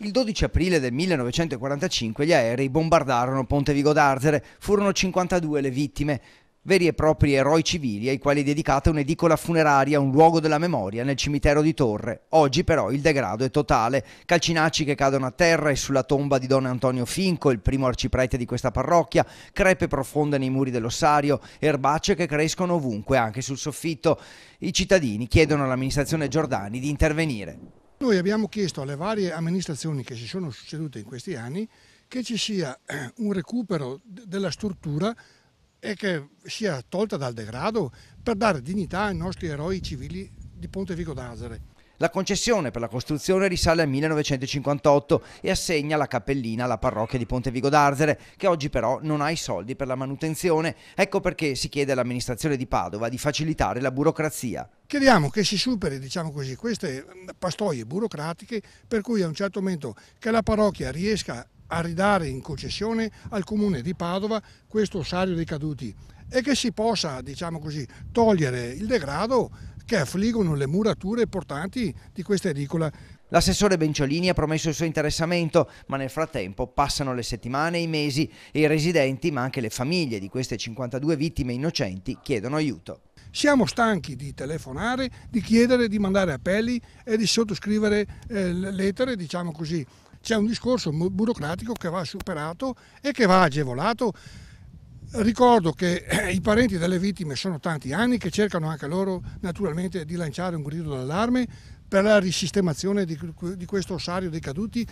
Il 12 aprile del 1945 gli aerei bombardarono Ponte Vigo d'Arzere, furono 52 le vittime, veri e propri eroi civili ai quali è dedicata un'edicola funeraria, un luogo della memoria nel cimitero di Torre. Oggi però il degrado è totale, calcinacci che cadono a terra e sulla tomba di Don Antonio Finco, il primo arciprete di questa parrocchia, crepe profonde nei muri dell'ossario, erbacce che crescono ovunque, anche sul soffitto. I cittadini chiedono all'amministrazione Giordani di intervenire. Noi abbiamo chiesto alle varie amministrazioni che si sono succedute in questi anni che ci sia eh, un recupero della struttura e che sia tolta dal degrado per dare dignità ai nostri eroi civili di Ponte Vico d'Azare. La concessione per la costruzione risale al 1958 e assegna la cappellina alla parrocchia di Pontevigo d'Arzere, che oggi però non ha i soldi per la manutenzione. Ecco perché si chiede all'amministrazione di Padova di facilitare la burocrazia. Chiediamo che si superi diciamo così, queste mm, pastoie burocratiche per cui a un certo momento che la parrocchia riesca a ridare in concessione al comune di Padova questo osario dei caduti e che si possa diciamo così, togliere il degrado che affliggono le murature portanti di questa edicola. L'assessore Benciolini ha promesso il suo interessamento, ma nel frattempo passano le settimane e i mesi e i residenti, ma anche le famiglie di queste 52 vittime innocenti, chiedono aiuto. Siamo stanchi di telefonare, di chiedere, di mandare appelli e di sottoscrivere eh, lettere, diciamo così. C'è un discorso burocratico che va superato e che va agevolato. Ricordo che eh, i parenti delle vittime sono tanti anni che cercano anche loro naturalmente di lanciare un grido d'allarme per la risistemazione di, questo ossario dei caduti.